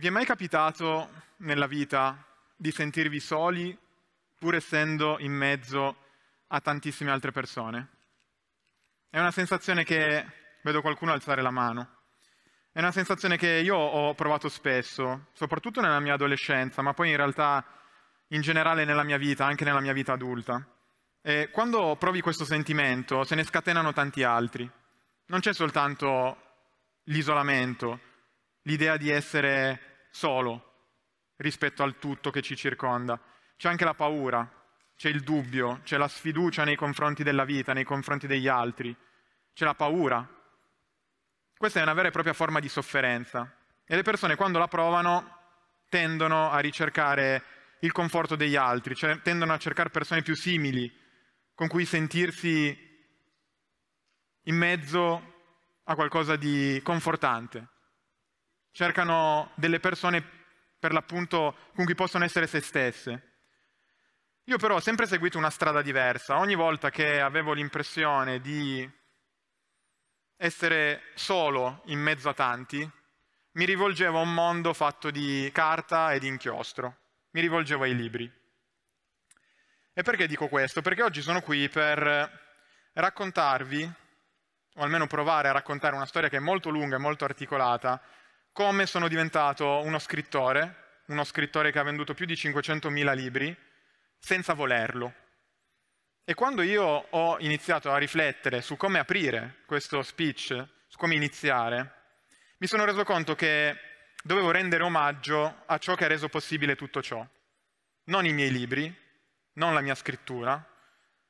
Vi è mai capitato nella vita di sentirvi soli pur essendo in mezzo a tantissime altre persone? È una sensazione che vedo qualcuno alzare la mano. È una sensazione che io ho provato spesso, soprattutto nella mia adolescenza, ma poi in realtà in generale nella mia vita, anche nella mia vita adulta. E quando provi questo sentimento se ne scatenano tanti altri. Non c'è soltanto l'isolamento, l'idea di essere solo rispetto al tutto che ci circonda. C'è anche la paura, c'è il dubbio, c'è la sfiducia nei confronti della vita, nei confronti degli altri, c'è la paura. Questa è una vera e propria forma di sofferenza e le persone quando la provano tendono a ricercare il conforto degli altri, cioè tendono a cercare persone più simili con cui sentirsi in mezzo a qualcosa di confortante cercano delle persone per l'appunto con cui possono essere se stesse. Io però ho sempre seguito una strada diversa, ogni volta che avevo l'impressione di essere solo in mezzo a tanti, mi rivolgevo a un mondo fatto di carta e di inchiostro, mi rivolgevo ai libri. E perché dico questo? Perché oggi sono qui per raccontarvi, o almeno provare a raccontare una storia che è molto lunga e molto articolata, come sono diventato uno scrittore, uno scrittore che ha venduto più di 500.000 libri, senza volerlo. E quando io ho iniziato a riflettere su come aprire questo speech, su come iniziare, mi sono reso conto che dovevo rendere omaggio a ciò che ha reso possibile tutto ciò. Non i miei libri, non la mia scrittura,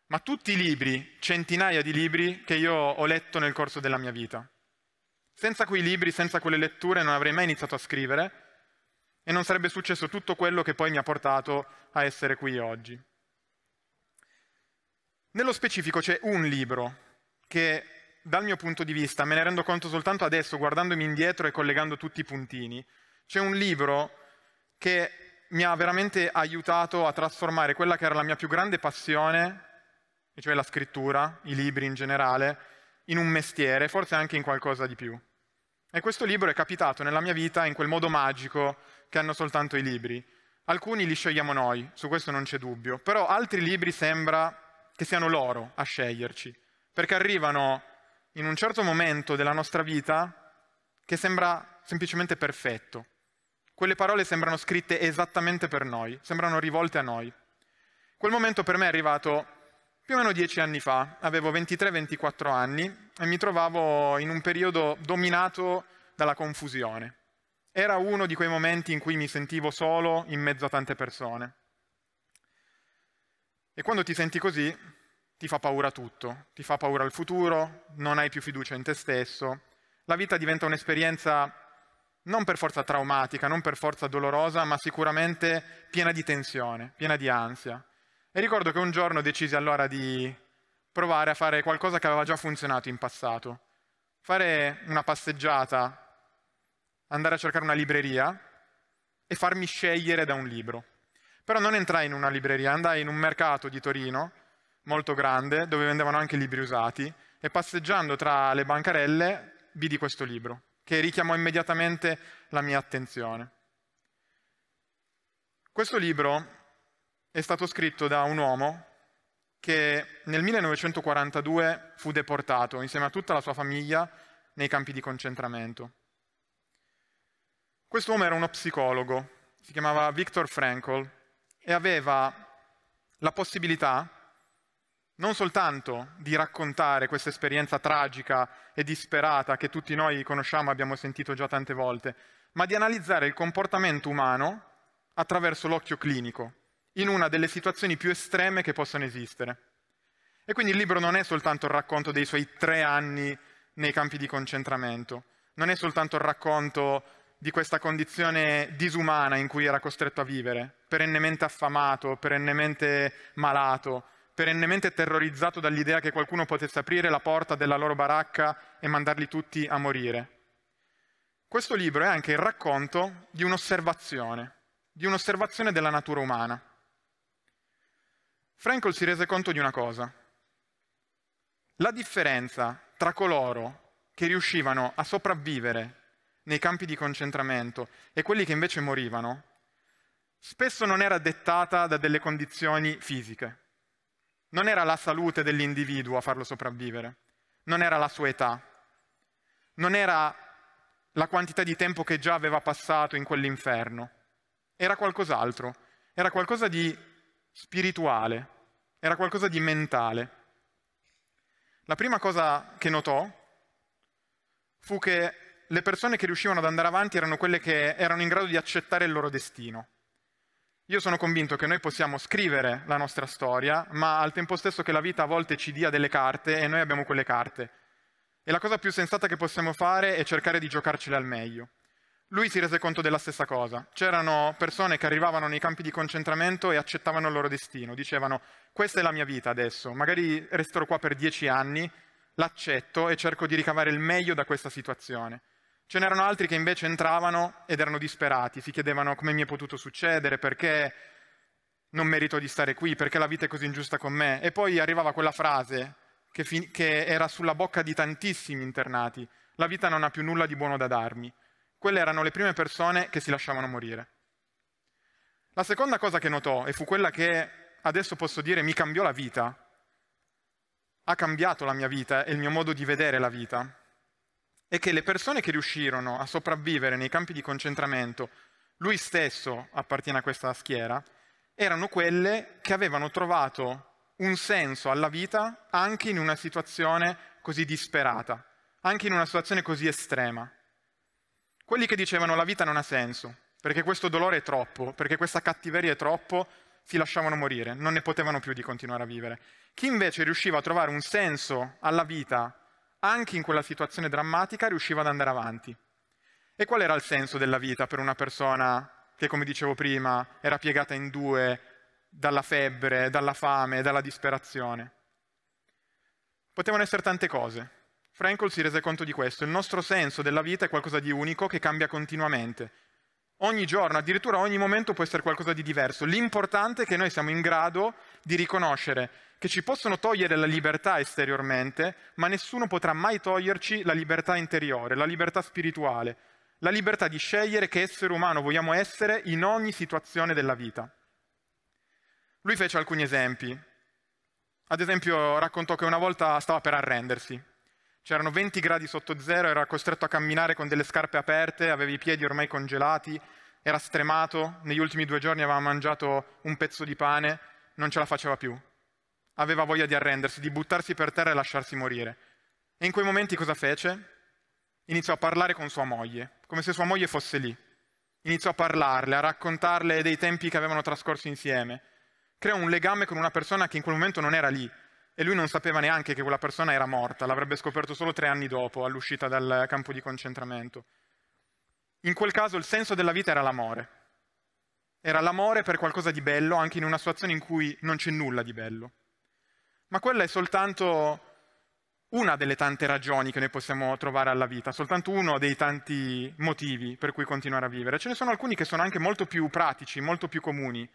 ma tutti i libri, centinaia di libri che io ho letto nel corso della mia vita. Senza quei libri, senza quelle letture non avrei mai iniziato a scrivere e non sarebbe successo tutto quello che poi mi ha portato a essere qui oggi. Nello specifico c'è un libro che dal mio punto di vista, me ne rendo conto soltanto adesso guardandomi indietro e collegando tutti i puntini, c'è un libro che mi ha veramente aiutato a trasformare quella che era la mia più grande passione, e cioè la scrittura, i libri in generale, in un mestiere, forse anche in qualcosa di più. E questo libro è capitato nella mia vita in quel modo magico che hanno soltanto i libri. Alcuni li scegliamo noi, su questo non c'è dubbio, però altri libri sembra che siano loro a sceglierci, perché arrivano in un certo momento della nostra vita che sembra semplicemente perfetto. Quelle parole sembrano scritte esattamente per noi, sembrano rivolte a noi. Quel momento per me è arrivato più o meno dieci anni fa, avevo 23-24 anni e mi trovavo in un periodo dominato dalla confusione. Era uno di quei momenti in cui mi sentivo solo in mezzo a tante persone. E quando ti senti così, ti fa paura tutto, ti fa paura il futuro, non hai più fiducia in te stesso, la vita diventa un'esperienza non per forza traumatica, non per forza dolorosa, ma sicuramente piena di tensione, piena di ansia. E ricordo che un giorno decisi allora di provare a fare qualcosa che aveva già funzionato in passato. Fare una passeggiata, andare a cercare una libreria e farmi scegliere da un libro. Però non entrai in una libreria, andai in un mercato di Torino, molto grande, dove vendevano anche libri usati, e passeggiando tra le bancarelle vidi questo libro, che richiamò immediatamente la mia attenzione. Questo libro è stato scritto da un uomo che nel 1942 fu deportato insieme a tutta la sua famiglia nei campi di concentramento. Questo uomo era uno psicologo, si chiamava Viktor Frankl e aveva la possibilità non soltanto di raccontare questa esperienza tragica e disperata che tutti noi conosciamo e abbiamo sentito già tante volte, ma di analizzare il comportamento umano attraverso l'occhio clinico, in una delle situazioni più estreme che possono esistere. E quindi il libro non è soltanto il racconto dei suoi tre anni nei campi di concentramento, non è soltanto il racconto di questa condizione disumana in cui era costretto a vivere, perennemente affamato, perennemente malato, perennemente terrorizzato dall'idea che qualcuno potesse aprire la porta della loro baracca e mandarli tutti a morire. Questo libro è anche il racconto di un'osservazione, di un'osservazione della natura umana. Frankel si rese conto di una cosa. La differenza tra coloro che riuscivano a sopravvivere nei campi di concentramento e quelli che invece morivano, spesso non era dettata da delle condizioni fisiche. Non era la salute dell'individuo a farlo sopravvivere, non era la sua età, non era la quantità di tempo che già aveva passato in quell'inferno, era qualcos'altro, era qualcosa di spirituale, era qualcosa di mentale. La prima cosa che notò fu che le persone che riuscivano ad andare avanti erano quelle che erano in grado di accettare il loro destino. Io sono convinto che noi possiamo scrivere la nostra storia, ma al tempo stesso che la vita a volte ci dia delle carte e noi abbiamo quelle carte. E la cosa più sensata che possiamo fare è cercare di giocarcele al meglio lui si rese conto della stessa cosa. C'erano persone che arrivavano nei campi di concentramento e accettavano il loro destino, dicevano questa è la mia vita adesso, magari resterò qua per dieci anni, l'accetto e cerco di ricavare il meglio da questa situazione. Ce n'erano altri che invece entravano ed erano disperati, si chiedevano come mi è potuto succedere, perché non merito di stare qui, perché la vita è così ingiusta con me. E poi arrivava quella frase che, che era sulla bocca di tantissimi internati, la vita non ha più nulla di buono da darmi quelle erano le prime persone che si lasciavano morire. La seconda cosa che notò, e fu quella che adesso posso dire mi cambiò la vita, ha cambiato la mia vita e il mio modo di vedere la vita, è che le persone che riuscirono a sopravvivere nei campi di concentramento, lui stesso appartiene a questa schiera, erano quelle che avevano trovato un senso alla vita anche in una situazione così disperata, anche in una situazione così estrema. Quelli che dicevano la vita non ha senso, perché questo dolore è troppo, perché questa cattiveria è troppo, si lasciavano morire, non ne potevano più di continuare a vivere. Chi invece riusciva a trovare un senso alla vita, anche in quella situazione drammatica, riusciva ad andare avanti. E qual era il senso della vita per una persona che, come dicevo prima, era piegata in due dalla febbre, dalla fame, dalla disperazione? Potevano essere tante cose, Frankl si rese conto di questo, il nostro senso della vita è qualcosa di unico che cambia continuamente. Ogni giorno, addirittura ogni momento può essere qualcosa di diverso. L'importante è che noi siamo in grado di riconoscere che ci possono togliere la libertà esteriormente, ma nessuno potrà mai toglierci la libertà interiore, la libertà spirituale, la libertà di scegliere che essere umano vogliamo essere in ogni situazione della vita. Lui fece alcuni esempi. Ad esempio raccontò che una volta stava per arrendersi, C'erano 20 gradi sotto zero, era costretto a camminare con delle scarpe aperte, aveva i piedi ormai congelati, era stremato, negli ultimi due giorni aveva mangiato un pezzo di pane, non ce la faceva più. Aveva voglia di arrendersi, di buttarsi per terra e lasciarsi morire. E in quei momenti cosa fece? Iniziò a parlare con sua moglie, come se sua moglie fosse lì. Iniziò a parlarle, a raccontarle dei tempi che avevano trascorso insieme. Creò un legame con una persona che in quel momento non era lì, e lui non sapeva neanche che quella persona era morta, l'avrebbe scoperto solo tre anni dopo, all'uscita dal campo di concentramento. In quel caso il senso della vita era l'amore. Era l'amore per qualcosa di bello, anche in una situazione in cui non c'è nulla di bello. Ma quella è soltanto una delle tante ragioni che noi possiamo trovare alla vita, soltanto uno dei tanti motivi per cui continuare a vivere. Ce ne sono alcuni che sono anche molto più pratici, molto più comuni.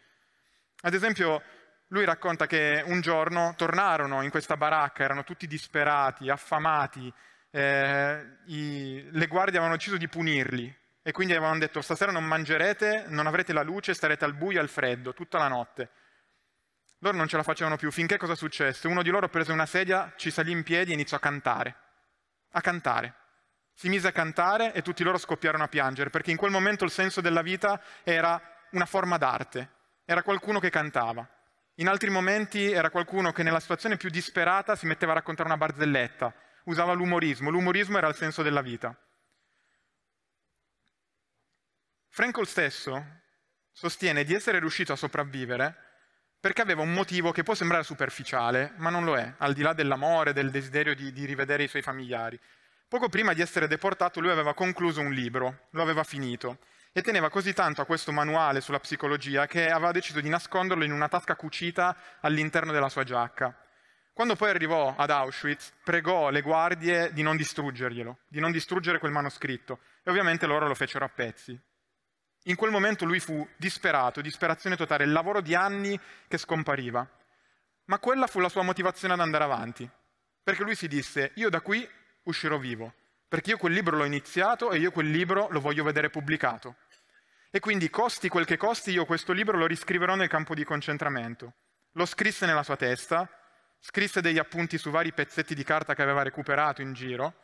Ad esempio, lui racconta che un giorno tornarono in questa baracca, erano tutti disperati, affamati, eh, i, le guardie avevano deciso di punirli e quindi avevano detto stasera non mangerete, non avrete la luce, starete al buio e al freddo tutta la notte. Loro non ce la facevano più, finché cosa successe? Uno di loro prese una sedia, ci salì in piedi e iniziò a cantare, a cantare. Si mise a cantare e tutti loro scoppiarono a piangere, perché in quel momento il senso della vita era una forma d'arte, era qualcuno che cantava. In altri momenti era qualcuno che nella situazione più disperata si metteva a raccontare una barzelletta, usava l'umorismo, l'umorismo era il senso della vita. Frankel stesso sostiene di essere riuscito a sopravvivere perché aveva un motivo che può sembrare superficiale, ma non lo è, al di là dell'amore, del desiderio di, di rivedere i suoi familiari. Poco prima di essere deportato lui aveva concluso un libro, lo aveva finito e teneva così tanto a questo manuale sulla psicologia che aveva deciso di nasconderlo in una tasca cucita all'interno della sua giacca. Quando poi arrivò ad Auschwitz, pregò le guardie di non distruggerglielo, di non distruggere quel manoscritto, e ovviamente loro lo fecero a pezzi. In quel momento lui fu disperato, disperazione totale, il lavoro di anni che scompariva. Ma quella fu la sua motivazione ad andare avanti, perché lui si disse, io da qui uscirò vivo, perché io quel libro l'ho iniziato e io quel libro lo voglio vedere pubblicato. E quindi, costi quel che costi, io questo libro lo riscriverò nel campo di concentramento. Lo scrisse nella sua testa, scrisse degli appunti su vari pezzetti di carta che aveva recuperato in giro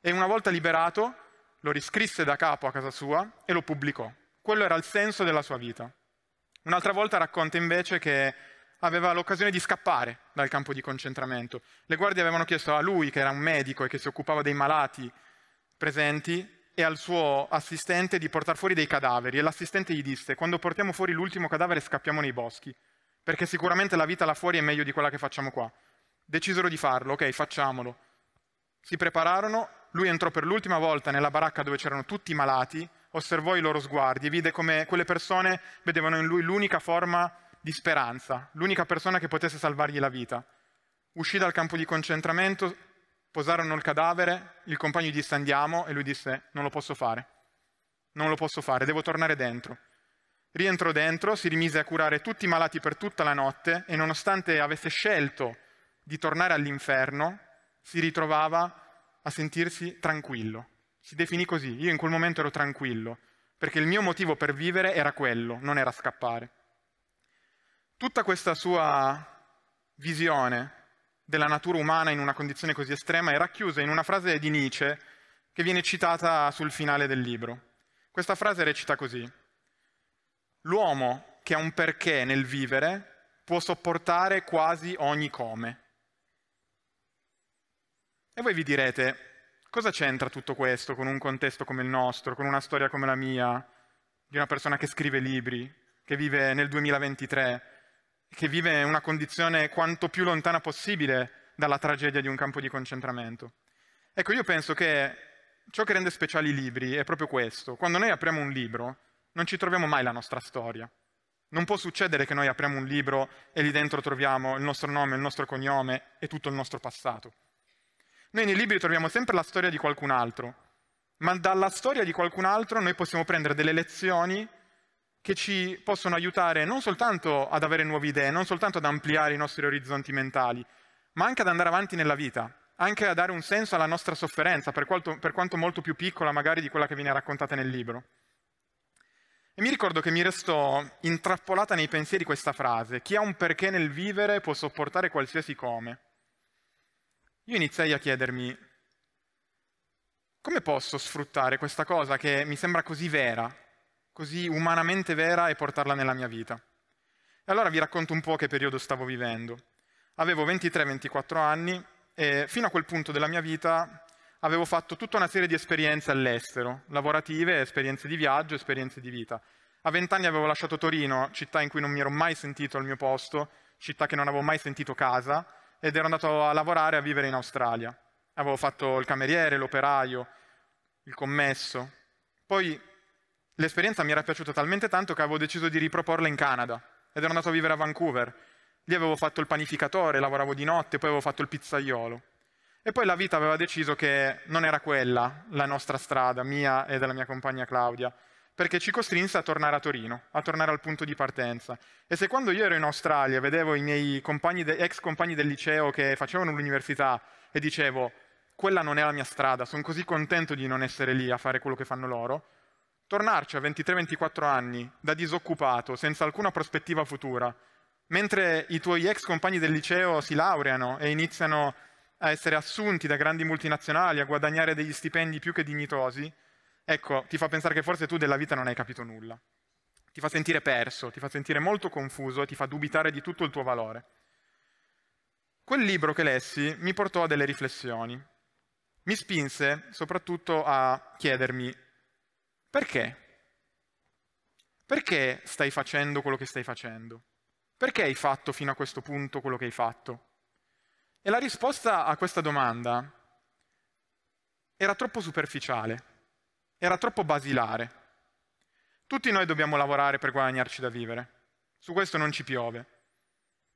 e una volta liberato lo riscrisse da capo a casa sua e lo pubblicò. Quello era il senso della sua vita. Un'altra volta racconta invece che aveva l'occasione di scappare dal campo di concentramento. Le guardie avevano chiesto a lui, che era un medico e che si occupava dei malati presenti, e al suo assistente di portare fuori dei cadaveri e l'assistente gli disse quando portiamo fuori l'ultimo cadavere scappiamo nei boschi perché sicuramente la vita là fuori è meglio di quella che facciamo qua. Decisero di farlo, ok facciamolo. Si prepararono, lui entrò per l'ultima volta nella baracca dove c'erano tutti i malati, osservò i loro sguardi e vide come quelle persone vedevano in lui l'unica forma di speranza, l'unica persona che potesse salvargli la vita. Uscì dal campo di concentramento, posarono il cadavere, il compagno disse andiamo e lui disse non lo posso fare, non lo posso fare, devo tornare dentro. Rientrò dentro, si rimise a curare tutti i malati per tutta la notte e nonostante avesse scelto di tornare all'inferno, si ritrovava a sentirsi tranquillo. Si definì così, io in quel momento ero tranquillo, perché il mio motivo per vivere era quello, non era scappare. Tutta questa sua visione della natura umana in una condizione così estrema è racchiusa in una frase di Nietzsche che viene citata sul finale del libro. Questa frase recita così. L'uomo che ha un perché nel vivere può sopportare quasi ogni come. E voi vi direte, cosa c'entra tutto questo con un contesto come il nostro, con una storia come la mia, di una persona che scrive libri, che vive nel 2023? che vive una condizione quanto più lontana possibile dalla tragedia di un campo di concentramento. Ecco, io penso che ciò che rende speciali i libri è proprio questo. Quando noi apriamo un libro, non ci troviamo mai la nostra storia. Non può succedere che noi apriamo un libro e lì dentro troviamo il nostro nome, il nostro cognome e tutto il nostro passato. Noi nei libri troviamo sempre la storia di qualcun altro, ma dalla storia di qualcun altro noi possiamo prendere delle lezioni che ci possono aiutare non soltanto ad avere nuove idee, non soltanto ad ampliare i nostri orizzonti mentali, ma anche ad andare avanti nella vita, anche a dare un senso alla nostra sofferenza, per quanto, per quanto molto più piccola magari di quella che viene raccontata nel libro. E mi ricordo che mi restò intrappolata nei pensieri questa frase, chi ha un perché nel vivere può sopportare qualsiasi come. Io iniziai a chiedermi, come posso sfruttare questa cosa che mi sembra così vera, così umanamente vera e portarla nella mia vita. E allora vi racconto un po' che periodo stavo vivendo. Avevo 23-24 anni e fino a quel punto della mia vita avevo fatto tutta una serie di esperienze all'estero, lavorative, esperienze di viaggio, esperienze di vita. A 20 anni avevo lasciato Torino, città in cui non mi ero mai sentito al mio posto, città che non avevo mai sentito casa, ed ero andato a lavorare e a vivere in Australia. Avevo fatto il cameriere, l'operaio, il commesso. Poi L'esperienza mi era piaciuta talmente tanto che avevo deciso di riproporla in Canada ed ero andato a vivere a Vancouver. Lì avevo fatto il panificatore, lavoravo di notte, poi avevo fatto il pizzaiolo. E poi la vita aveva deciso che non era quella la nostra strada, mia e della mia compagna Claudia, perché ci costrinse a tornare a Torino, a tornare al punto di partenza. E se quando io ero in Australia vedevo i miei compagni de- ex compagni del liceo che facevano l'università e dicevo quella non è la mia strada, sono così contento di non essere lì a fare quello che fanno loro, tornarci a 23-24 anni da disoccupato, senza alcuna prospettiva futura, mentre i tuoi ex compagni del liceo si laureano e iniziano a essere assunti da grandi multinazionali, a guadagnare degli stipendi più che dignitosi, ecco, ti fa pensare che forse tu della vita non hai capito nulla. Ti fa sentire perso, ti fa sentire molto confuso e ti fa dubitare di tutto il tuo valore. Quel libro che lessi mi portò a delle riflessioni. Mi spinse soprattutto a chiedermi perché? Perché stai facendo quello che stai facendo? Perché hai fatto fino a questo punto quello che hai fatto? E la risposta a questa domanda era troppo superficiale, era troppo basilare. Tutti noi dobbiamo lavorare per guadagnarci da vivere. Su questo non ci piove.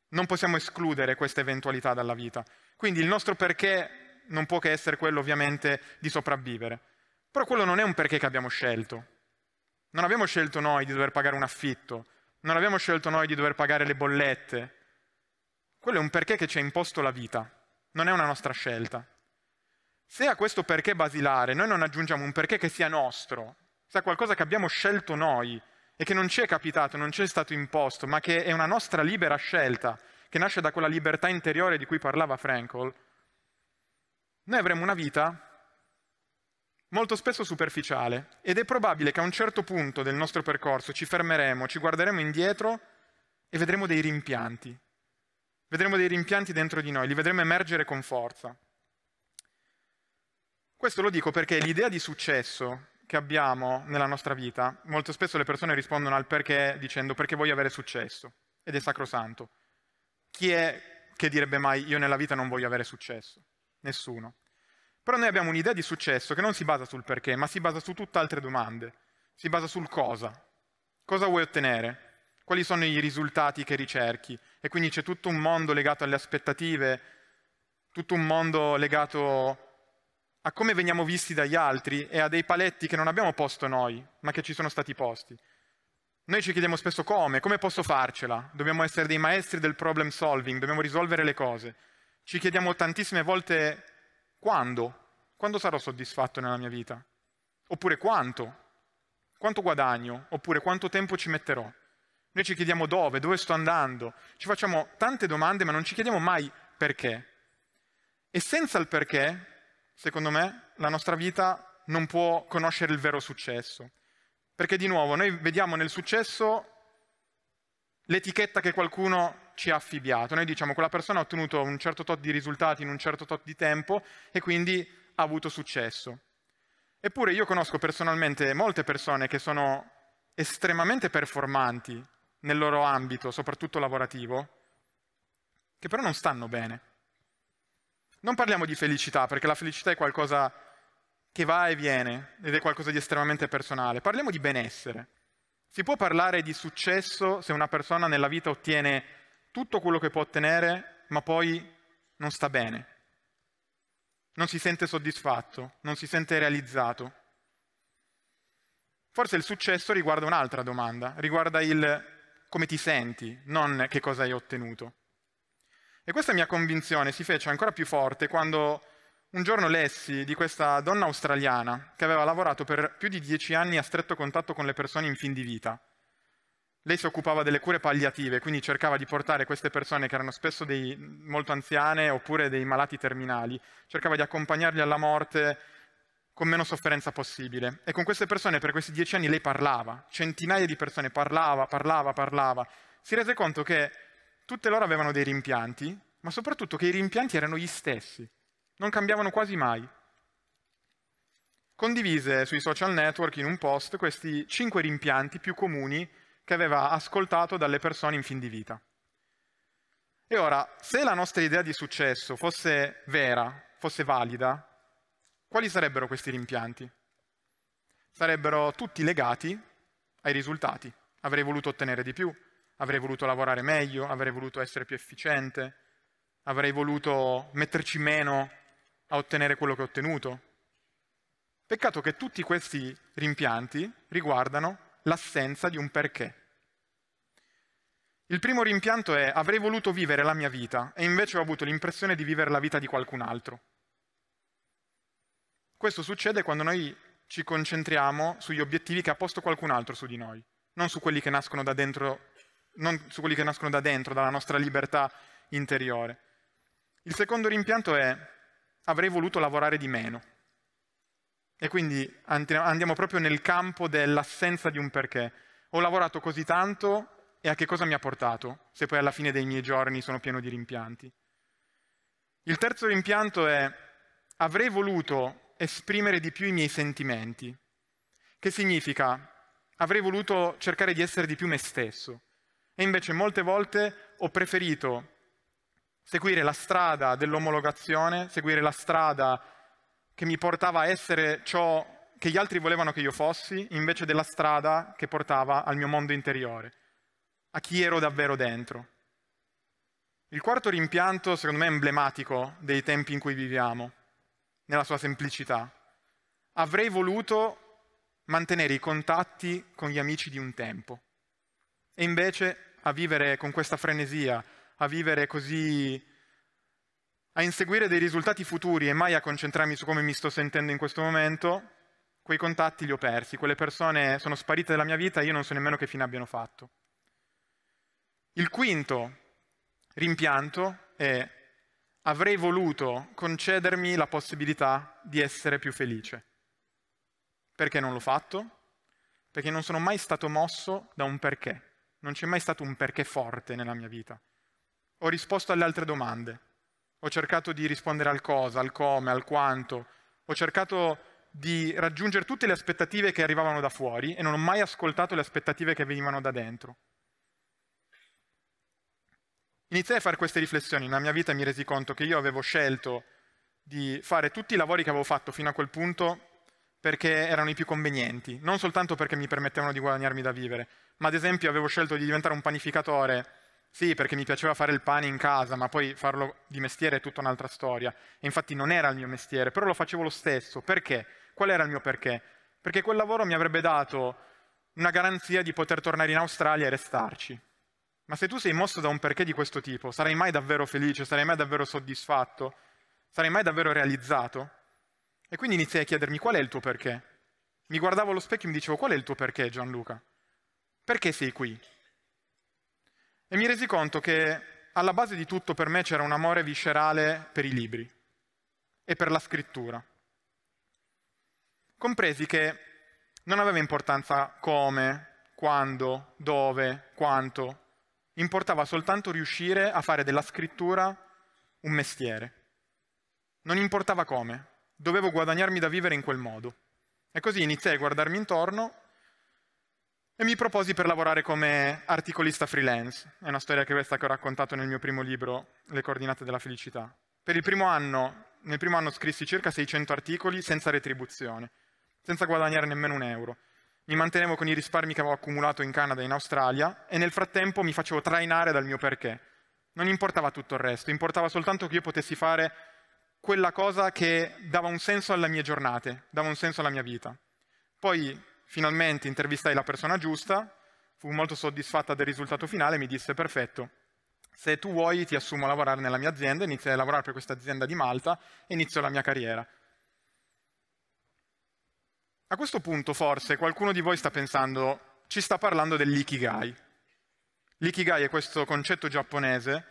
Non possiamo escludere questa eventualità dalla vita. Quindi il nostro perché non può che essere quello ovviamente di sopravvivere. Però quello non è un perché che abbiamo scelto. Non abbiamo scelto noi di dover pagare un affitto, non abbiamo scelto noi di dover pagare le bollette. Quello è un perché che ci ha imposto la vita, non è una nostra scelta. Se a questo perché basilare noi non aggiungiamo un perché che sia nostro, sia qualcosa che abbiamo scelto noi e che non ci è capitato, non ci è stato imposto, ma che è una nostra libera scelta, che nasce da quella libertà interiore di cui parlava Frankl, noi avremo una vita molto spesso superficiale ed è probabile che a un certo punto del nostro percorso ci fermeremo, ci guarderemo indietro e vedremo dei rimpianti. Vedremo dei rimpianti dentro di noi, li vedremo emergere con forza. Questo lo dico perché l'idea di successo che abbiamo nella nostra vita, molto spesso le persone rispondono al perché dicendo perché voglio avere successo ed è sacrosanto. Chi è che direbbe mai io nella vita non voglio avere successo? Nessuno. Però noi abbiamo un'idea di successo che non si basa sul perché, ma si basa su tutte altre domande. Si basa sul cosa. Cosa vuoi ottenere? Quali sono i risultati che ricerchi? E quindi c'è tutto un mondo legato alle aspettative, tutto un mondo legato a come veniamo visti dagli altri e a dei paletti che non abbiamo posto noi, ma che ci sono stati posti. Noi ci chiediamo spesso come, come posso farcela? Dobbiamo essere dei maestri del problem solving, dobbiamo risolvere le cose. Ci chiediamo tantissime volte quando? Quando sarò soddisfatto nella mia vita? Oppure quanto? Quanto guadagno? Oppure quanto tempo ci metterò? Noi ci chiediamo dove, dove sto andando, ci facciamo tante domande ma non ci chiediamo mai perché. E senza il perché, secondo me, la nostra vita non può conoscere il vero successo. Perché di nuovo noi vediamo nel successo l'etichetta che qualcuno ci ha affibbiato. Noi diciamo che quella persona ha ottenuto un certo tot di risultati in un certo tot di tempo e quindi ha avuto successo. Eppure io conosco personalmente molte persone che sono estremamente performanti nel loro ambito, soprattutto lavorativo, che però non stanno bene. Non parliamo di felicità, perché la felicità è qualcosa che va e viene ed è qualcosa di estremamente personale. Parliamo di benessere. Si può parlare di successo se una persona nella vita ottiene tutto quello che può ottenere, ma poi non sta bene. Non si sente soddisfatto, non si sente realizzato. Forse il successo riguarda un'altra domanda, riguarda il come ti senti, non che cosa hai ottenuto. E questa mia convinzione si fece ancora più forte quando un giorno lessi di questa donna australiana che aveva lavorato per più di dieci anni a stretto contatto con le persone in fin di vita lei si occupava delle cure palliative, quindi cercava di portare queste persone che erano spesso dei, molto anziane oppure dei malati terminali, cercava di accompagnarli alla morte con meno sofferenza possibile. E con queste persone per questi dieci anni lei parlava, centinaia di persone parlava, parlava, parlava. Si rese conto che tutte loro avevano dei rimpianti, ma soprattutto che i rimpianti erano gli stessi, non cambiavano quasi mai. Condivise sui social network in un post questi cinque rimpianti più comuni che aveva ascoltato dalle persone in fin di vita. E ora, se la nostra idea di successo fosse vera, fosse valida, quali sarebbero questi rimpianti? Sarebbero tutti legati ai risultati. Avrei voluto ottenere di più, avrei voluto lavorare meglio, avrei voluto essere più efficiente, avrei voluto metterci meno a ottenere quello che ho ottenuto. Peccato che tutti questi rimpianti riguardano l'assenza di un perché. Il primo rimpianto è avrei voluto vivere la mia vita e invece ho avuto l'impressione di vivere la vita di qualcun altro. Questo succede quando noi ci concentriamo sugli obiettivi che ha posto qualcun altro su di noi, non su quelli che nascono da dentro, che nascono da dentro dalla nostra libertà interiore. Il secondo rimpianto è avrei voluto lavorare di meno. E quindi andiamo proprio nel campo dell'assenza di un perché. Ho lavorato così tanto e a che cosa mi ha portato, se poi alla fine dei miei giorni sono pieno di rimpianti. Il terzo rimpianto è avrei voluto esprimere di più i miei sentimenti, che significa avrei voluto cercare di essere di più me stesso e invece molte volte ho preferito seguire la strada dell'omologazione, seguire la strada che mi portava a essere ciò che gli altri volevano che io fossi, invece della strada che portava al mio mondo interiore, a chi ero davvero dentro. Il quarto rimpianto, secondo me, è emblematico dei tempi in cui viviamo, nella sua semplicità. Avrei voluto mantenere i contatti con gli amici di un tempo. E invece a vivere con questa frenesia, a vivere così a inseguire dei risultati futuri e mai a concentrarmi su come mi sto sentendo in questo momento, quei contatti li ho persi, quelle persone sono sparite dalla mia vita e io non so nemmeno che fine abbiano fatto. Il quinto rimpianto è avrei voluto concedermi la possibilità di essere più felice. Perché non l'ho fatto? Perché non sono mai stato mosso da un perché. Non c'è mai stato un perché forte nella mia vita. Ho risposto alle altre domande, ho cercato di rispondere al cosa, al come, al quanto, ho cercato di raggiungere tutte le aspettative che arrivavano da fuori e non ho mai ascoltato le aspettative che venivano da dentro. Iniziai a fare queste riflessioni nella mia vita mi resi conto che io avevo scelto di fare tutti i lavori che avevo fatto fino a quel punto perché erano i più convenienti, non soltanto perché mi permettevano di guadagnarmi da vivere, ma ad esempio avevo scelto di diventare un panificatore sì, perché mi piaceva fare il pane in casa, ma poi farlo di mestiere è tutta un'altra storia. E infatti non era il mio mestiere, però lo facevo lo stesso. Perché? Qual era il mio perché? Perché quel lavoro mi avrebbe dato una garanzia di poter tornare in Australia e restarci. Ma se tu sei mosso da un perché di questo tipo, sarai mai davvero felice, sarai mai davvero soddisfatto, sarai mai davvero realizzato? E quindi iniziai a chiedermi qual è il tuo perché. Mi guardavo allo specchio e mi dicevo qual è il tuo perché Gianluca? Perché sei qui? E mi resi conto che alla base di tutto per me c'era un amore viscerale per i libri e per la scrittura. Compresi che non aveva importanza come, quando, dove, quanto, importava soltanto riuscire a fare della scrittura un mestiere. Non importava come, dovevo guadagnarmi da vivere in quel modo. E così iniziai a guardarmi intorno e mi proposi per lavorare come articolista freelance. È una storia che ho raccontato nel mio primo libro, Le coordinate della felicità. Per il primo anno, nel primo anno scrissi circa 600 articoli senza retribuzione, senza guadagnare nemmeno un euro. Mi mantenevo con i risparmi che avevo accumulato in Canada e in Australia e nel frattempo mi facevo trainare dal mio perché. Non importava tutto il resto, importava soltanto che io potessi fare quella cosa che dava un senso alle mie giornate, dava un senso alla mia vita. Poi Finalmente intervistai la persona giusta, fu molto soddisfatta del risultato finale e mi disse perfetto, se tu vuoi ti assumo a lavorare nella mia azienda, inizio a lavorare per questa azienda di Malta e inizio la mia carriera. A questo punto forse qualcuno di voi sta pensando, ci sta parlando dell'ikigai. L'ikigai è questo concetto giapponese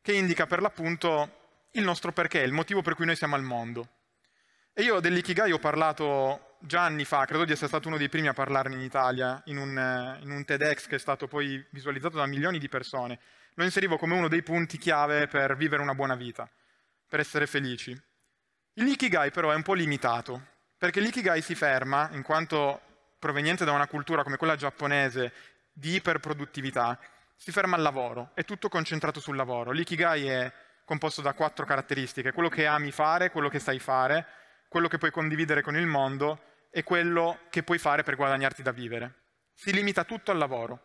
che indica per l'appunto il nostro perché, il motivo per cui noi siamo al mondo. E io dell'ikigai ho parlato già anni fa, credo di essere stato uno dei primi a parlarne in Italia, in un, in un TEDx che è stato poi visualizzato da milioni di persone, lo inserivo come uno dei punti chiave per vivere una buona vita, per essere felici. L'ikigai però è un po' limitato, perché l'ikigai si ferma, in quanto proveniente da una cultura come quella giapponese di iperproduttività, si ferma al lavoro, è tutto concentrato sul lavoro. L'ikigai è composto da quattro caratteristiche, quello che ami fare, quello che sai fare, quello che puoi condividere con il mondo è quello che puoi fare per guadagnarti da vivere. Si limita tutto al lavoro.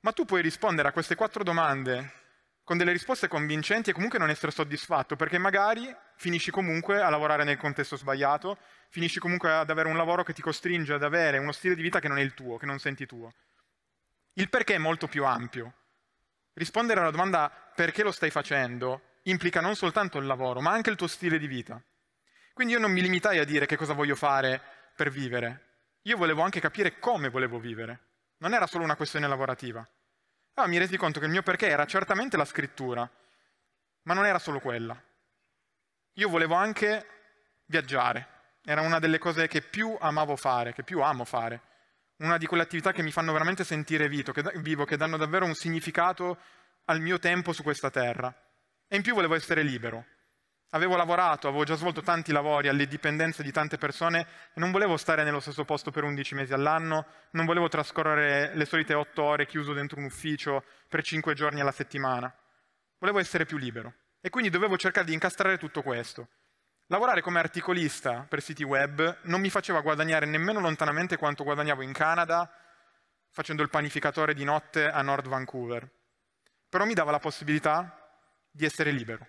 Ma tu puoi rispondere a queste quattro domande con delle risposte convincenti e comunque non essere soddisfatto, perché magari finisci comunque a lavorare nel contesto sbagliato, finisci comunque ad avere un lavoro che ti costringe ad avere uno stile di vita che non è il tuo, che non senti tuo. Il perché è molto più ampio. Rispondere alla domanda perché lo stai facendo implica non soltanto il lavoro, ma anche il tuo stile di vita. Quindi io non mi limitai a dire che cosa voglio fare per vivere. Io volevo anche capire come volevo vivere. Non era solo una questione lavorativa. Allora ah, mi resi conto che il mio perché era certamente la scrittura, ma non era solo quella. Io volevo anche viaggiare. Era una delle cose che più amavo fare, che più amo fare. Una di quelle attività che mi fanno veramente sentire vito, che, vivo, che danno davvero un significato al mio tempo su questa terra. E in più volevo essere libero. Avevo lavorato, avevo già svolto tanti lavori alle dipendenze di tante persone e non volevo stare nello stesso posto per 11 mesi all'anno, non volevo trascorrere le solite 8 ore chiuso dentro un ufficio per 5 giorni alla settimana. Volevo essere più libero e quindi dovevo cercare di incastrare tutto questo. Lavorare come articolista per siti web non mi faceva guadagnare nemmeno lontanamente quanto guadagnavo in Canada facendo il panificatore di notte a North Vancouver, però mi dava la possibilità di essere libero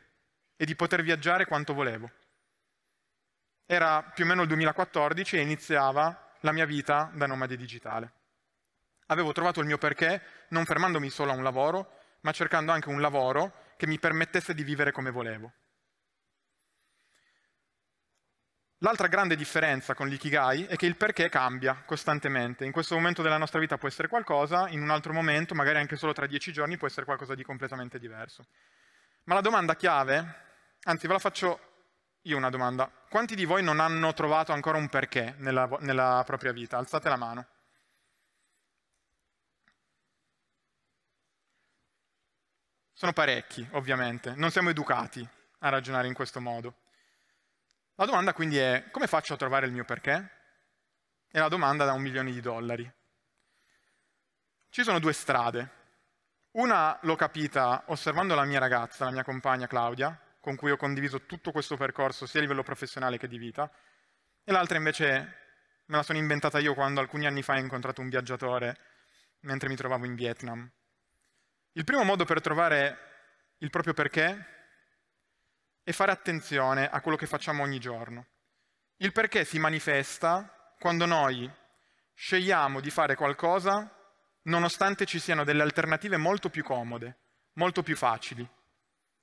e di poter viaggiare quanto volevo. Era più o meno il 2014 e iniziava la mia vita da nomade digitale. Avevo trovato il mio perché non fermandomi solo a un lavoro, ma cercando anche un lavoro che mi permettesse di vivere come volevo. L'altra grande differenza con l'ikigai è che il perché cambia costantemente. In questo momento della nostra vita può essere qualcosa, in un altro momento, magari anche solo tra dieci giorni, può essere qualcosa di completamente diverso. Ma la domanda chiave Anzi, ve la faccio io una domanda. Quanti di voi non hanno trovato ancora un perché nella, nella propria vita? Alzate la mano. Sono parecchi, ovviamente. Non siamo educati a ragionare in questo modo. La domanda quindi è come faccio a trovare il mio perché? È la domanda da un milione di dollari. Ci sono due strade. Una l'ho capita osservando la mia ragazza, la mia compagna Claudia, con cui ho condiviso tutto questo percorso, sia a livello professionale che di vita, e l'altra invece me la sono inventata io quando alcuni anni fa ho incontrato un viaggiatore mentre mi trovavo in Vietnam. Il primo modo per trovare il proprio perché è fare attenzione a quello che facciamo ogni giorno. Il perché si manifesta quando noi scegliamo di fare qualcosa nonostante ci siano delle alternative molto più comode, molto più facili.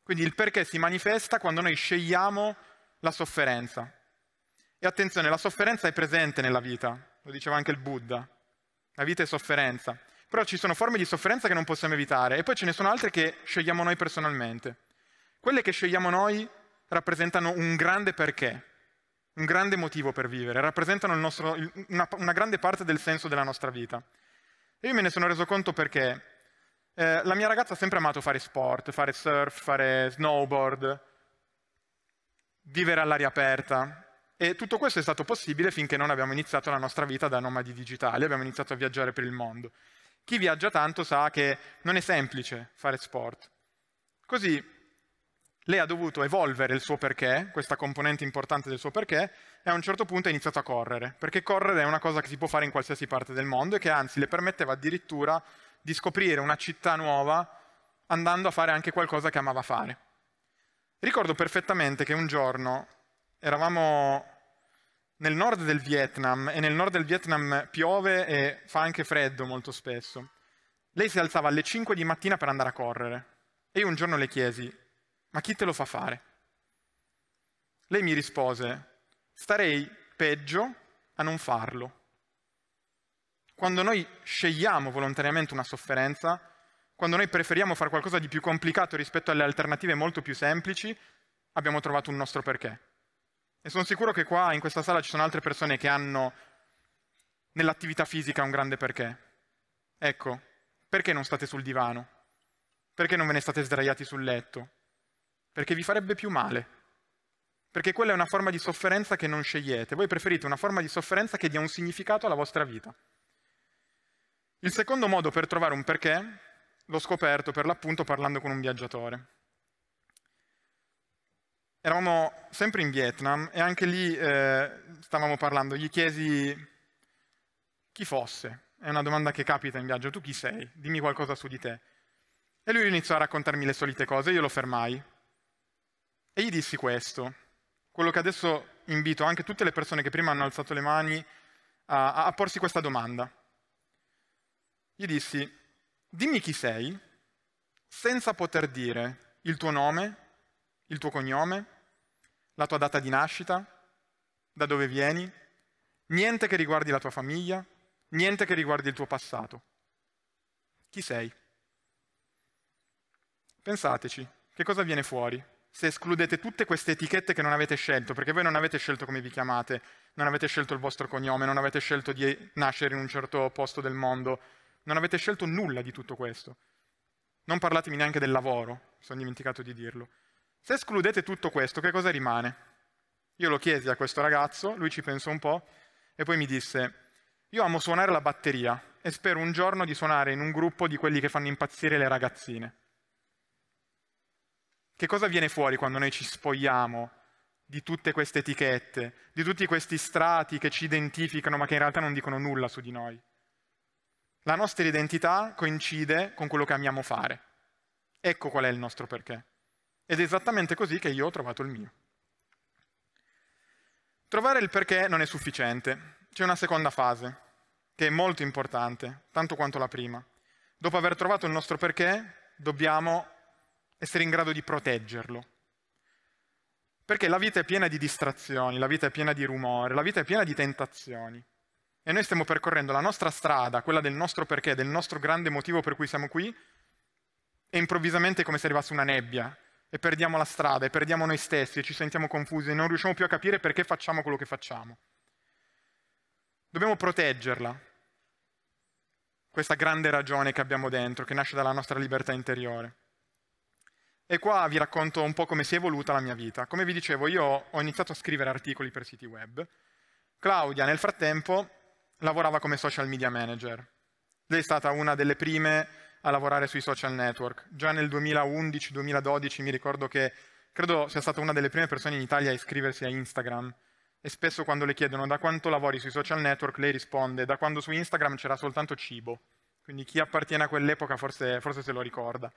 Quindi il perché si manifesta quando noi scegliamo la sofferenza. E attenzione, la sofferenza è presente nella vita, lo diceva anche il Buddha. La vita è sofferenza. Però ci sono forme di sofferenza che non possiamo evitare e poi ce ne sono altre che scegliamo noi personalmente. Quelle che scegliamo noi rappresentano un grande perché, un grande motivo per vivere, rappresentano nostro, una, una grande parte del senso della nostra vita. E io me ne sono reso conto perché eh, la mia ragazza ha sempre amato fare sport, fare surf, fare snowboard, vivere all'aria aperta. E tutto questo è stato possibile finché non abbiamo iniziato la nostra vita da nomadi digitali, abbiamo iniziato a viaggiare per il mondo. Chi viaggia tanto sa che non è semplice fare sport. Così lei ha dovuto evolvere il suo perché, questa componente importante del suo perché, e a un certo punto ha iniziato a correre, perché correre è una cosa che si può fare in qualsiasi parte del mondo e che anzi le permetteva addirittura di scoprire una città nuova andando a fare anche qualcosa che amava fare. Ricordo perfettamente che un giorno eravamo nel nord del Vietnam e nel nord del Vietnam piove e fa anche freddo molto spesso. Lei si alzava alle 5 di mattina per andare a correre e io un giorno le chiesi, ma chi te lo fa fare? Lei mi rispose, starei peggio a non farlo quando noi scegliamo volontariamente una sofferenza, quando noi preferiamo fare qualcosa di più complicato rispetto alle alternative molto più semplici, abbiamo trovato un nostro perché. E sono sicuro che qua in questa sala ci sono altre persone che hanno nell'attività fisica un grande perché. Ecco, perché non state sul divano? Perché non ve ne state sdraiati sul letto? Perché vi farebbe più male. Perché quella è una forma di sofferenza che non scegliete. Voi preferite una forma di sofferenza che dia un significato alla vostra vita. Il secondo modo per trovare un perché l'ho scoperto per l'appunto parlando con un viaggiatore. Eravamo sempre in Vietnam e anche lì eh, stavamo parlando, gli chiesi chi fosse. È una domanda che capita in viaggio, tu chi sei? Dimmi qualcosa su di te. E lui iniziò a raccontarmi le solite cose, io lo fermai. E gli dissi questo, quello che adesso invito anche tutte le persone che prima hanno alzato le mani a, a porsi questa domanda. Gli dissi, dimmi chi sei, senza poter dire il tuo nome, il tuo cognome, la tua data di nascita, da dove vieni, niente che riguardi la tua famiglia, niente che riguardi il tuo passato. Chi sei? Pensateci, che cosa viene fuori se escludete tutte queste etichette che non avete scelto, perché voi non avete scelto come vi chiamate, non avete scelto il vostro cognome, non avete scelto di nascere in un certo posto del mondo, non avete scelto nulla di tutto questo. Non parlatemi neanche del lavoro, sono dimenticato di dirlo. Se escludete tutto questo, che cosa rimane? Io lo chiesi a questo ragazzo, lui ci pensò un po' e poi mi disse, io amo suonare la batteria e spero un giorno di suonare in un gruppo di quelli che fanno impazzire le ragazzine. Che cosa viene fuori quando noi ci spogliamo di tutte queste etichette, di tutti questi strati che ci identificano ma che in realtà non dicono nulla su di noi? La nostra identità coincide con quello che amiamo fare. Ecco qual è il nostro perché. Ed è esattamente così che io ho trovato il mio. Trovare il perché non è sufficiente. C'è una seconda fase, che è molto importante, tanto quanto la prima. Dopo aver trovato il nostro perché, dobbiamo essere in grado di proteggerlo. Perché la vita è piena di distrazioni, la vita è piena di rumore, la vita è piena di tentazioni. E noi stiamo percorrendo la nostra strada, quella del nostro perché, del nostro grande motivo per cui siamo qui, e improvvisamente è come se arrivasse una nebbia, e perdiamo la strada, e perdiamo noi stessi, e ci sentiamo confusi, e non riusciamo più a capire perché facciamo quello che facciamo. Dobbiamo proteggerla, questa grande ragione che abbiamo dentro, che nasce dalla nostra libertà interiore. E qua vi racconto un po' come si è evoluta la mia vita. Come vi dicevo, io ho iniziato a scrivere articoli per siti web. Claudia, nel frattempo, lavorava come social media manager. Lei è stata una delle prime a lavorare sui social network. Già nel 2011-2012 mi ricordo che credo sia stata una delle prime persone in Italia a iscriversi a Instagram e spesso quando le chiedono da quanto lavori sui social network lei risponde da quando su Instagram c'era soltanto cibo. Quindi chi appartiene a quell'epoca forse, forse se lo ricorda.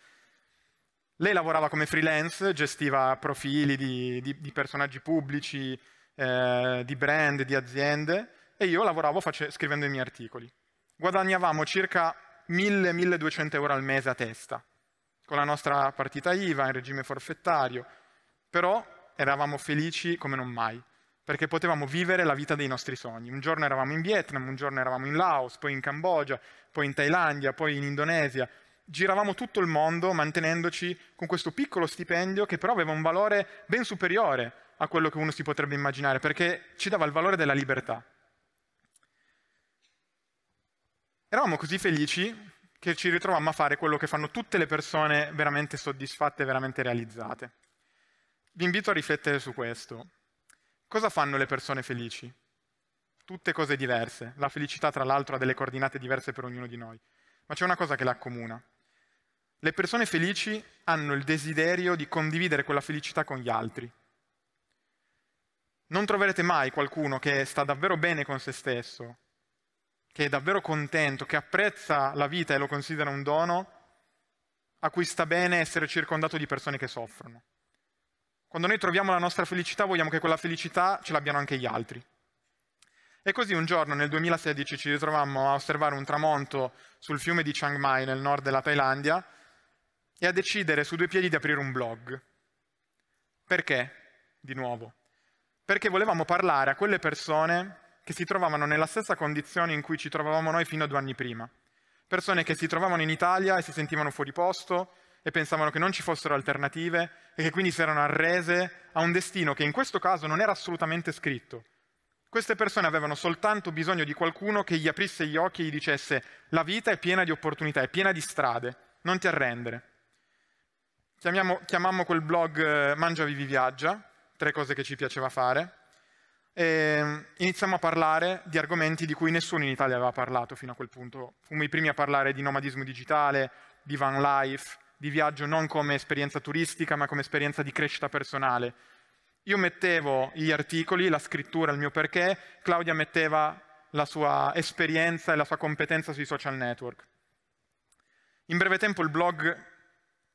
Lei lavorava come freelance, gestiva profili di, di, di personaggi pubblici, eh, di brand, di aziende e io lavoravo face- scrivendo i miei articoli. Guadagnavamo circa 1000-1200 euro al mese a testa, con la nostra partita IVA in regime forfettario, però eravamo felici come non mai, perché potevamo vivere la vita dei nostri sogni. Un giorno eravamo in Vietnam, un giorno eravamo in Laos, poi in Cambogia, poi in Thailandia, poi in Indonesia. Giravamo tutto il mondo mantenendoci con questo piccolo stipendio che però aveva un valore ben superiore a quello che uno si potrebbe immaginare, perché ci dava il valore della libertà. Eravamo così felici che ci ritrovammo a fare quello che fanno tutte le persone veramente soddisfatte, veramente realizzate. Vi invito a riflettere su questo. Cosa fanno le persone felici? Tutte cose diverse. La felicità, tra l'altro, ha delle coordinate diverse per ognuno di noi. Ma c'è una cosa che la accomuna. Le persone felici hanno il desiderio di condividere quella felicità con gli altri. Non troverete mai qualcuno che sta davvero bene con se stesso, che è davvero contento, che apprezza la vita e lo considera un dono, a cui sta bene essere circondato di persone che soffrono. Quando noi troviamo la nostra felicità vogliamo che quella felicità ce l'abbiano anche gli altri. E così un giorno nel 2016 ci ritrovammo a osservare un tramonto sul fiume di Chiang Mai nel nord della Thailandia e a decidere su due piedi di aprire un blog. Perché? Di nuovo. Perché volevamo parlare a quelle persone che si trovavano nella stessa condizione in cui ci trovavamo noi fino a due anni prima. Persone che si trovavano in Italia e si sentivano fuori posto e pensavano che non ci fossero alternative e che quindi si erano arrese a un destino che in questo caso non era assolutamente scritto. Queste persone avevano soltanto bisogno di qualcuno che gli aprisse gli occhi e gli dicesse la vita è piena di opportunità, è piena di strade, non ti arrendere. Chiamiamo, chiamammo quel blog eh, Mangia Vivi Viaggia, tre cose che ci piaceva fare, e ehm, iniziamo a parlare di argomenti di cui nessuno in Italia aveva parlato fino a quel punto. Fummo i primi a parlare di nomadismo digitale, di van life, di viaggio non come esperienza turistica, ma come esperienza di crescita personale. Io mettevo gli articoli, la scrittura, il mio perché, Claudia metteva la sua esperienza e la sua competenza sui social network. In breve tempo il blog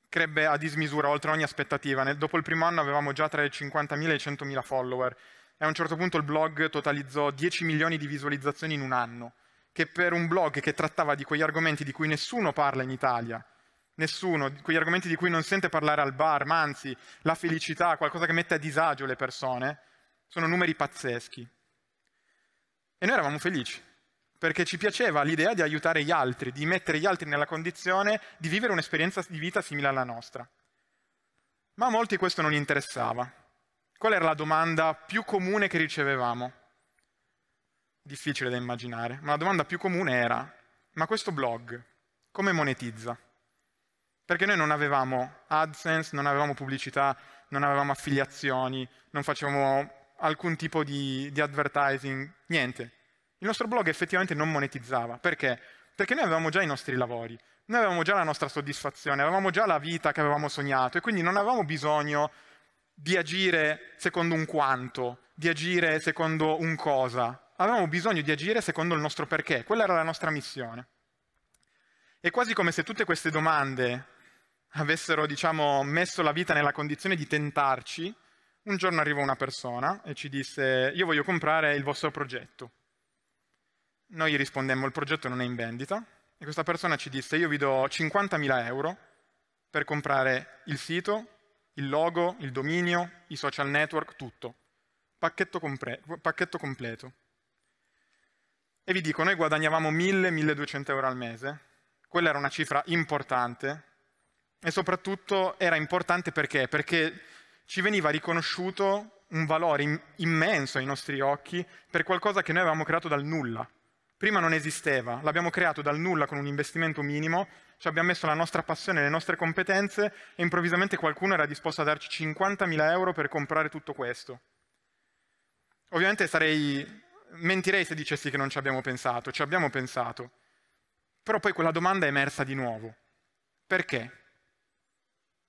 crebbe a dismisura oltre ogni aspettativa. Nel, dopo il primo anno avevamo già tra i 50.000 e i 100.000 follower e a un certo punto il blog totalizzò 10 milioni di visualizzazioni in un anno, che per un blog che trattava di quegli argomenti di cui nessuno parla in Italia, nessuno, quegli argomenti di cui non sente parlare al bar, ma anzi la felicità, qualcosa che mette a disagio le persone, sono numeri pazzeschi. E noi eravamo felici, perché ci piaceva l'idea di aiutare gli altri, di mettere gli altri nella condizione di vivere un'esperienza di vita simile alla nostra. Ma a molti questo non interessava. Qual era la domanda più comune che ricevevamo? Difficile da immaginare, ma la domanda più comune era, ma questo blog come monetizza? Perché noi non avevamo AdSense, non avevamo pubblicità, non avevamo affiliazioni, non facevamo alcun tipo di, di advertising, niente. Il nostro blog effettivamente non monetizzava. Perché? Perché noi avevamo già i nostri lavori, noi avevamo già la nostra soddisfazione, avevamo già la vita che avevamo sognato e quindi non avevamo bisogno di agire secondo un quanto, di agire secondo un cosa. Avevamo bisogno di agire secondo il nostro perché, quella era la nostra missione. È quasi come se tutte queste domande avessero, diciamo, messo la vita nella condizione di tentarci. Un giorno arrivò una persona e ci disse, io voglio comprare il vostro progetto. Noi gli rispondemmo, il progetto non è in vendita. E questa persona ci disse, io vi do 50.000 euro per comprare il sito, il logo, il dominio, i social network, tutto. Pacchetto, pacchetto completo. E vi dico, noi guadagnavamo 1000-1200 euro al mese, quella era una cifra importante e soprattutto era importante perché? Perché ci veniva riconosciuto un valore immenso ai nostri occhi per qualcosa che noi avevamo creato dal nulla. Prima non esisteva, l'abbiamo creato dal nulla con un investimento minimo ci abbiamo messo la nostra passione, le nostre competenze e improvvisamente qualcuno era disposto a darci 50.000 euro per comprare tutto questo. Ovviamente sarei, mentirei se dicessi che non ci abbiamo pensato, ci abbiamo pensato. Però poi quella domanda è emersa di nuovo. Perché?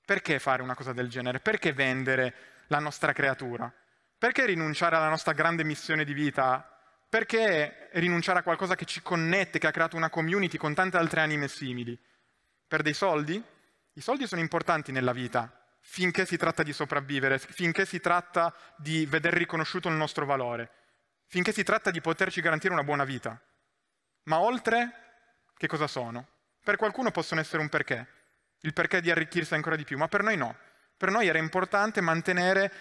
Perché fare una cosa del genere? Perché vendere la nostra creatura? Perché rinunciare alla nostra grande missione di vita perché rinunciare a qualcosa che ci connette, che ha creato una community con tante altre anime simili? Per dei soldi? I soldi sono importanti nella vita, finché si tratta di sopravvivere, finché si tratta di veder riconosciuto il nostro valore, finché si tratta di poterci garantire una buona vita. Ma oltre, che cosa sono? Per qualcuno possono essere un perché, il perché di arricchirsi ancora di più, ma per noi no. Per noi era importante mantenere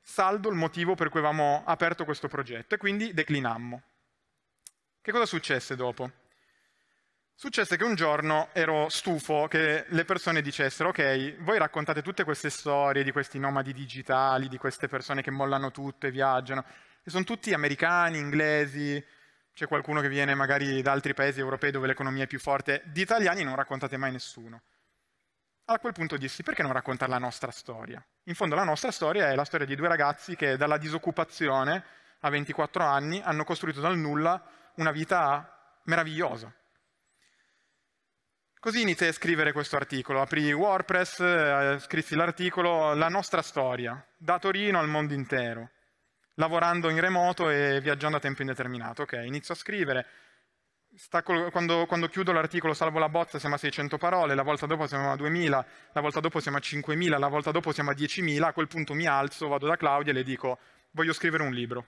saldo il motivo per cui avevamo aperto questo progetto e quindi declinammo. Che cosa successe dopo? Successe che un giorno ero stufo che le persone dicessero, ok, voi raccontate tutte queste storie di questi nomadi digitali, di queste persone che mollano tutto e viaggiano, e sono tutti americani, inglesi, c'è qualcuno che viene magari da altri paesi europei dove l'economia è più forte, di italiani non raccontate mai nessuno. A quel punto dissi, perché non raccontare la nostra storia? In fondo la nostra storia è la storia di due ragazzi che dalla disoccupazione a 24 anni hanno costruito dal nulla una vita meravigliosa. Così iniziai a scrivere questo articolo, aprì WordPress, eh, scrissi l'articolo La nostra storia, da Torino al mondo intero, lavorando in remoto e viaggiando a tempo indeterminato. Ok, inizio a scrivere, Stacco, quando, quando, chiudo l'articolo salvo la bozza siamo a 600 parole, la volta dopo siamo a 2000, la volta dopo siamo a 5000, la volta dopo siamo a 10.000, a quel punto mi alzo, vado da Claudia e le dico voglio scrivere un libro,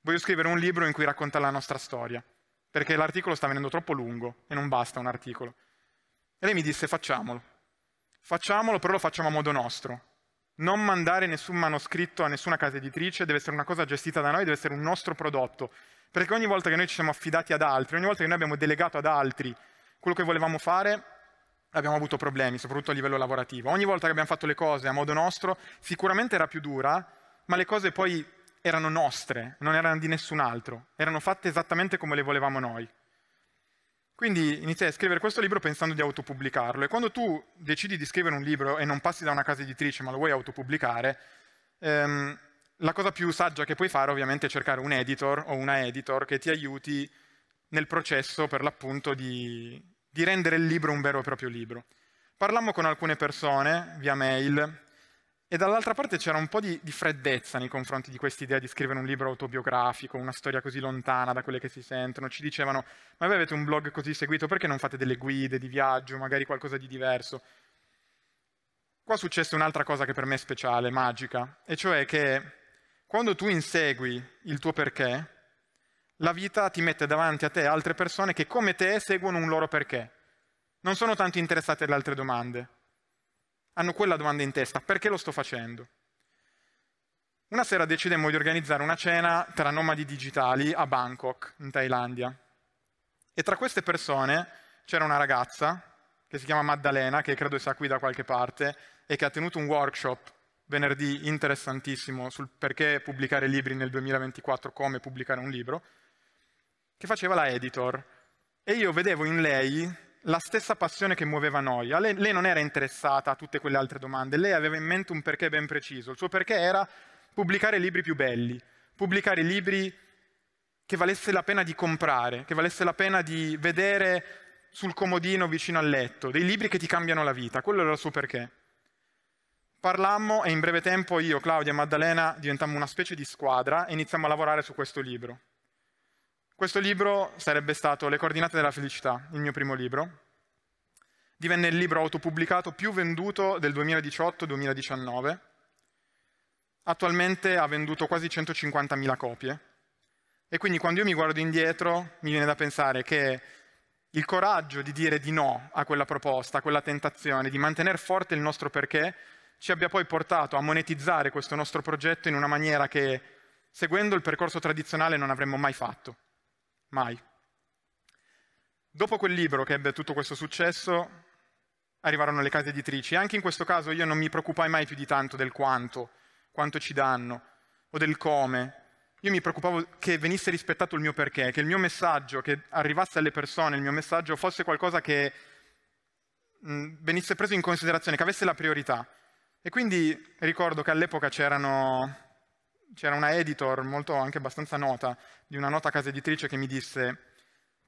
voglio scrivere un libro in cui raccontare la nostra storia, perché l'articolo sta venendo troppo lungo e non basta un articolo. E lei mi disse facciamolo, facciamolo però lo facciamo a modo nostro. Non mandare nessun manoscritto a nessuna casa editrice, deve essere una cosa gestita da noi, deve essere un nostro prodotto. Perché ogni volta che noi ci siamo affidati ad altri, ogni volta che noi abbiamo delegato ad altri quello che volevamo fare, abbiamo avuto problemi, soprattutto a livello lavorativo. Ogni volta che abbiamo fatto le cose a modo nostro, sicuramente era più dura, ma le cose poi erano nostre, non erano di nessun altro, erano fatte esattamente come le volevamo noi. Quindi iniziai a scrivere questo libro pensando di autopubblicarlo e quando tu decidi di scrivere un libro e non passi da una casa editrice ma lo vuoi autopubblicare, ehm, la cosa più saggia che puoi fare ovviamente è cercare un editor o una editor che ti aiuti nel processo per l'appunto di, di rendere il libro un vero e proprio libro. Parlammo con alcune persone via mail, e dall'altra parte c'era un po' di, di freddezza nei confronti di quest'idea di scrivere un libro autobiografico, una storia così lontana da quelle che si sentono. Ci dicevano, ma voi avete un blog così seguito, perché non fate delle guide di viaggio, magari qualcosa di diverso? Qua successe un'altra cosa che per me è speciale, magica, e cioè che quando tu insegui il tuo perché, la vita ti mette davanti a te altre persone che come te seguono un loro perché. Non sono tanto interessate alle altre domande, hanno quella domanda in testa, perché lo sto facendo? Una sera decidemmo di organizzare una cena tra nomadi digitali a Bangkok, in Thailandia. E tra queste persone c'era una ragazza che si chiama Maddalena, che credo sia qui da qualche parte, e che ha tenuto un workshop venerdì interessantissimo sul perché pubblicare libri nel 2024, come pubblicare un libro, che faceva la editor. E io vedevo in lei la stessa passione che muoveva Noia. Lei, lei, non era interessata a tutte quelle altre domande, lei aveva in mente un perché ben preciso. Il suo perché era pubblicare libri più belli, pubblicare libri che valesse la pena di comprare, che valesse la pena di vedere sul comodino vicino al letto, dei libri che ti cambiano la vita. Quello era il suo perché. Parlammo e in breve tempo io, Claudia e Maddalena diventammo una specie di squadra e iniziammo a lavorare su questo libro. Questo libro sarebbe stato Le coordinate della felicità, il mio primo libro. Divenne il libro autopubblicato più venduto del 2018-2019. Attualmente ha venduto quasi 150.000 copie. E quindi quando io mi guardo indietro mi viene da pensare che il coraggio di dire di no a quella proposta, a quella tentazione, di mantenere forte il nostro perché, ci abbia poi portato a monetizzare questo nostro progetto in una maniera che, seguendo il percorso tradizionale, non avremmo mai fatto. Mai. Dopo quel libro che ebbe tutto questo successo, arrivarono le case editrici. Anche in questo caso io non mi preoccupai mai più di tanto del quanto, quanto ci danno, o del come. Io mi preoccupavo che venisse rispettato il mio perché, che il mio messaggio, che arrivasse alle persone, il mio messaggio fosse qualcosa che venisse preso in considerazione, che avesse la priorità. E quindi ricordo che all'epoca c'erano c'era una editor molto anche abbastanza nota di una nota casa editrice che mi disse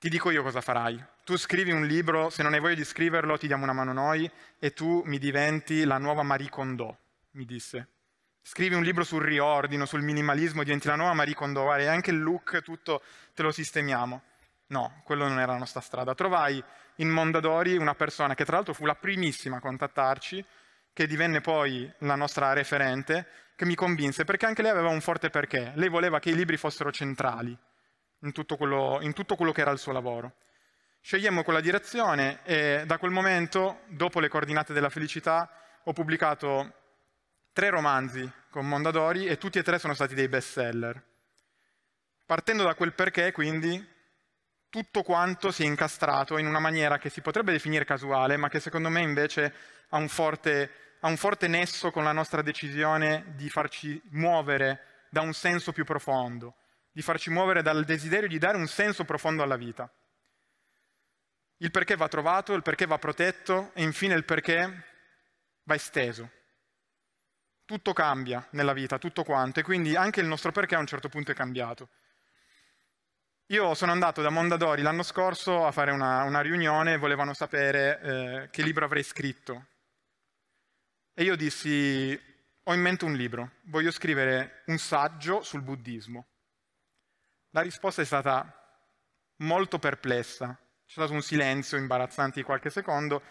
ti dico io cosa farai. Tu scrivi un libro, se non hai voglia di scriverlo ti diamo una mano noi e tu mi diventi la nuova Marie Kondo, mi disse. Scrivi un libro sul riordino, sul minimalismo, diventi la nuova Marie Kondo, e anche il look, tutto te lo sistemiamo. No, quello non era la nostra strada. Trovai in Mondadori una persona che tra l'altro fu la primissima a contattarci, che divenne poi la nostra referente che mi convinse, perché anche lei aveva un forte perché. Lei voleva che i libri fossero centrali in tutto quello, in tutto quello che era il suo lavoro. Scegliemmo quella direzione e da quel momento, dopo le coordinate della felicità, ho pubblicato tre romanzi con Mondadori e tutti e tre sono stati dei best seller. Partendo da quel perché, quindi, tutto quanto si è incastrato in una maniera che si potrebbe definire casuale, ma che secondo me invece ha un forte ha un forte nesso con la nostra decisione di farci muovere da un senso più profondo, di farci muovere dal desiderio di dare un senso profondo alla vita. Il perché va trovato, il perché va protetto e infine il perché va esteso. Tutto cambia nella vita, tutto quanto, e quindi anche il nostro perché a un certo punto è cambiato. Io sono andato da Mondadori l'anno scorso a fare una, una riunione e volevano sapere eh, che libro avrei scritto, e io dissi, ho in mente un libro, voglio scrivere un saggio sul buddismo. La risposta è stata molto perplessa, c'è stato un silenzio imbarazzante di qualche secondo,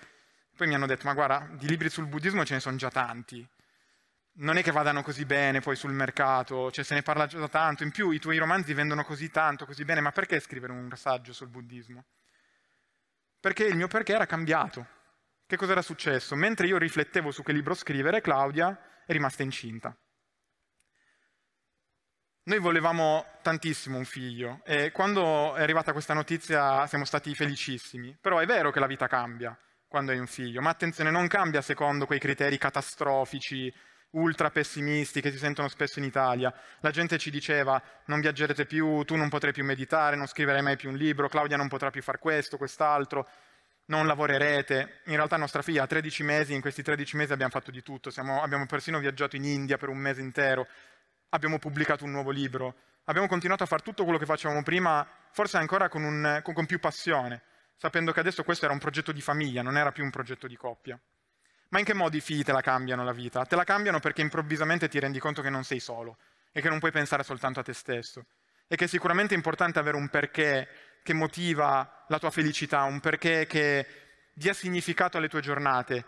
poi mi hanno detto, ma guarda, di libri sul buddismo ce ne sono già tanti, non è che vadano così bene poi sul mercato, cioè se ne parla già tanto, in più i tuoi romanzi vendono così tanto, così bene, ma perché scrivere un saggio sul buddismo? Perché il mio perché era cambiato che cosa era successo? Mentre io riflettevo su che libro scrivere, Claudia è rimasta incinta. Noi volevamo tantissimo un figlio e quando è arrivata questa notizia siamo stati felicissimi, però è vero che la vita cambia quando hai un figlio, ma attenzione, non cambia secondo quei criteri catastrofici, ultra pessimisti che si sentono spesso in Italia. La gente ci diceva non viaggerete più, tu non potrai più meditare, non scriverai mai più un libro, Claudia non potrà più fare questo, quest'altro non lavorerete. In realtà nostra figlia ha 13 mesi, in questi 13 mesi abbiamo fatto di tutto, Siamo, abbiamo persino viaggiato in India per un mese intero, abbiamo pubblicato un nuovo libro, abbiamo continuato a fare tutto quello che facevamo prima, forse ancora con, un, con, con più passione, sapendo che adesso questo era un progetto di famiglia, non era più un progetto di coppia. Ma in che modo i figli te la cambiano la vita? Te la cambiano perché improvvisamente ti rendi conto che non sei solo e che non puoi pensare soltanto a te stesso e che è sicuramente importante avere un perché che motiva la tua felicità, un perché che dia significato alle tue giornate,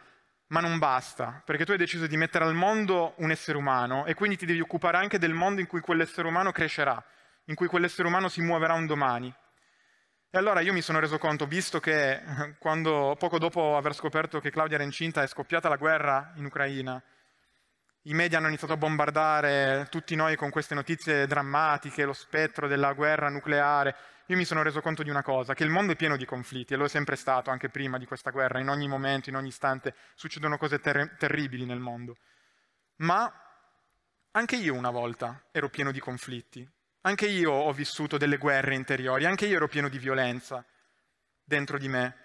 ma non basta, perché tu hai deciso di mettere al mondo un essere umano e quindi ti devi occupare anche del mondo in cui quell'essere umano crescerà, in cui quell'essere umano si muoverà un domani. E allora io mi sono reso conto, visto che quando, poco dopo aver scoperto che Claudia era incinta è scoppiata la guerra in Ucraina, i media hanno iniziato a bombardare tutti noi con queste notizie drammatiche, lo spettro della guerra nucleare, io mi sono reso conto di una cosa, che il mondo è pieno di conflitti, e lo è sempre stato anche prima di questa guerra, in ogni momento, in ogni istante, succedono cose ter- terribili nel mondo. Ma anche io una volta ero pieno di conflitti, anche io ho vissuto delle guerre interiori, anche io ero pieno di violenza dentro di me.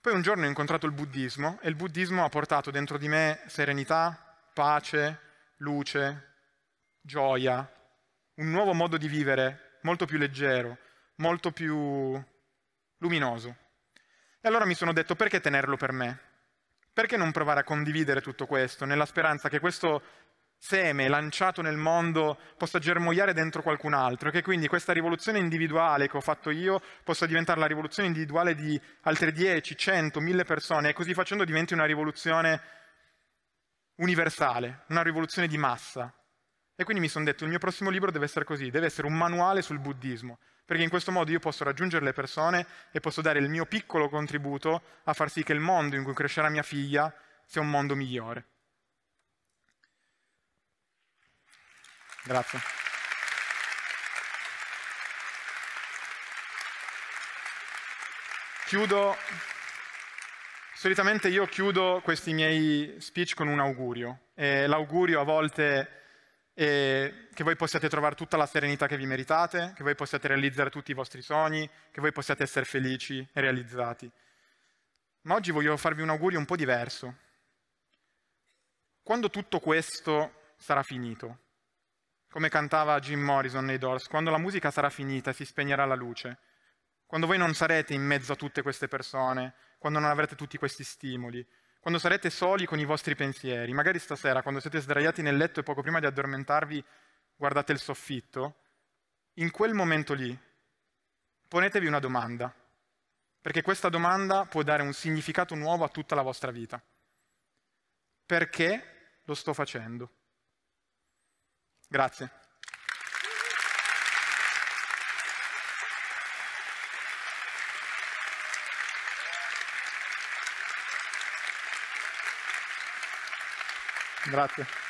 Poi un giorno ho incontrato il buddismo e il buddismo ha portato dentro di me serenità, pace, luce, gioia, un nuovo modo di vivere molto più leggero, molto più luminoso. E allora mi sono detto perché tenerlo per me? Perché non provare a condividere tutto questo nella speranza che questo seme lanciato nel mondo possa germogliare dentro qualcun altro e che quindi questa rivoluzione individuale che ho fatto io possa diventare la rivoluzione individuale di altre 10, 100, 1000 persone e così facendo diventi una rivoluzione universale, una rivoluzione di massa. E quindi mi sono detto il mio prossimo libro deve essere così, deve essere un manuale sul buddismo, perché in questo modo io posso raggiungere le persone e posso dare il mio piccolo contributo a far sì che il mondo in cui crescerà mia figlia sia un mondo migliore. Grazie. Chiudo, solitamente io chiudo questi miei speech con un augurio e l'augurio a volte e che voi possiate trovare tutta la serenità che vi meritate, che voi possiate realizzare tutti i vostri sogni, che voi possiate essere felici e realizzati. Ma oggi voglio farvi un augurio un po' diverso. Quando tutto questo sarà finito, come cantava Jim Morrison nei Doors, quando la musica sarà finita e si spegnerà la luce, quando voi non sarete in mezzo a tutte queste persone, quando non avrete tutti questi stimoli, quando sarete soli con i vostri pensieri, magari stasera, quando siete sdraiati nel letto e poco prima di addormentarvi guardate il soffitto, in quel momento lì ponetevi una domanda, perché questa domanda può dare un significato nuovo a tutta la vostra vita. Perché lo sto facendo? Grazie. Grazie.